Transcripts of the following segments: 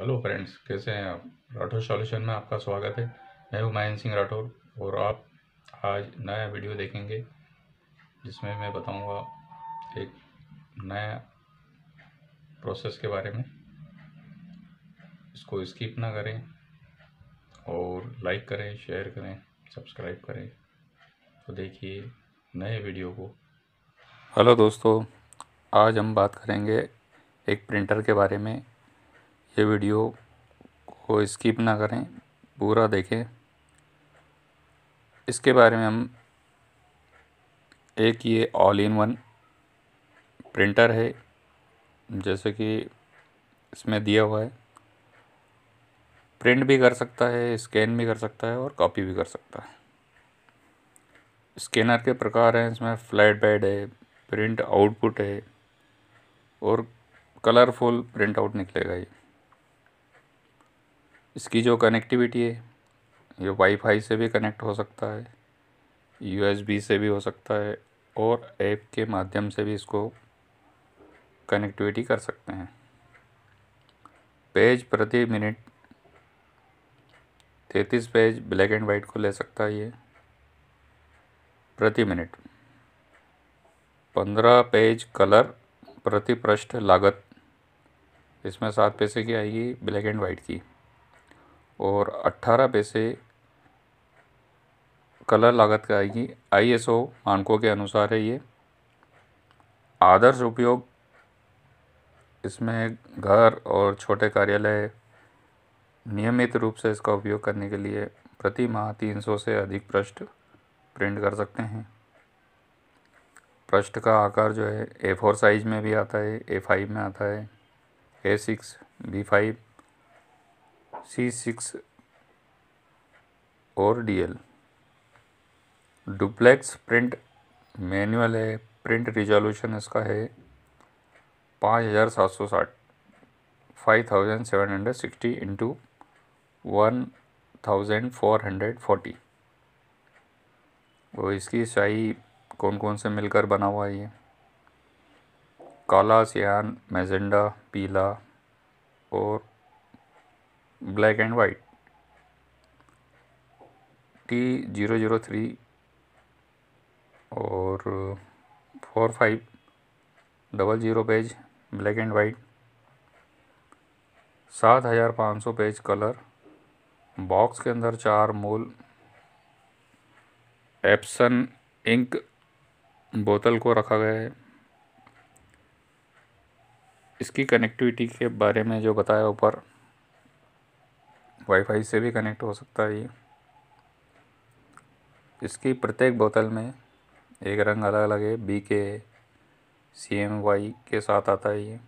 hello friends कैसे हैं आप राठौर सॉल्यूशन में आपका स्वागत है मैं हुमायन सिंह राठौर और आप आज नया वीडियो देखेंगे जिसमें मैं बताऊंगा एक नया प्रोसेस के बारे में इसको स्किप ना करें और लाइक करें शेयर करें सब्सक्राइब करें तो देखिए नए वीडियो को हेलो दोस्तों आज हम बात करेंगे एक प्रिंटर के बारे में ये वीडियो को स्किप ना करें पूरा देखें इसके बारे में हम एक ये ऑल इन वन प्रिंटर है जैसे कि इसमें दिया हुआ है प्रिंट भी कर सकता है स्कैन भी कर सकता है और कॉपी भी कर सकता है स्कैनर के प्रकार हैं इसमें फ्लैट बेड है प्रिंट आउटपुट है और कलरफुल प्रिंट आउट निकलेगा ये इसकी जो कनेक्टिविटी है ये वाईफाई से भी कनेक्ट हो सकता है यूएसबी से भी हो सकता है और ऐप के माध्यम से भी इसको कनेक्टिविटी कर सकते हैं पेज प्रति मिनट तैतीस पेज ब्लैक एंड वाइट को ले सकता है ये प्रति मिनट पंद्रह पेज कलर प्रति पृष्ठ लागत इसमें सात पैसे की आएगी ब्लैक एंड वाइट की और अट्ठारह पैसे कलर लागत का आएगी आईएसओ मानकों के अनुसार है ये आदर्श उपयोग इसमें घर और छोटे कार्यालय नियमित रूप से इसका उपयोग करने के लिए प्रति माह तीन सौ से अधिक पृष्ठ प्रिंट कर सकते हैं पृष्ठ का आकार जो है ए फोर साइज में भी आता है ए फाइव में आता है A six B five C six और D L duplex print manual है प्रिंट रिजोल्यूशन इसका है पाँच हज़ार सात सौ साठ five thousand seven hundred sixty into one thousand four hundred forty और इसकी शाही कौन कौन से मिलकर बना हुआ है ये काला सियान मेजेंडा पीला और black and white T zero zero three और four five double zero page black and white सात हज़ार पाँच सौ पेज कलर बॉक्स के अंदर चार मूल एप्सन इंक बोतल को रखा गया है इसकी कनेक्टिविटी के बारे में जो बताया ऊपर वाईफाई से भी कनेक्ट हो सकता है ये इसकी प्रत्येक बोतल में एक रंग अलग अलग है बी के सी एम वाई के साथ आता है ये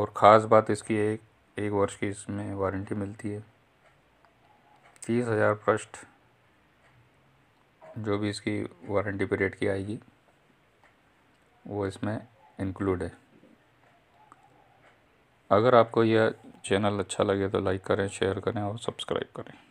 और ख़ास बात इसकी एक एक वर्ष की इसमें वारंटी मिलती है तीस हज़ार पृष्ठ जो भी इसकी वारंटी पीरियड की आएगी वो इसमें इंक्लूड है अगर आपको यह चैनल अच्छा लगे तो लाइक करें शेयर करें और सब्सक्राइब करें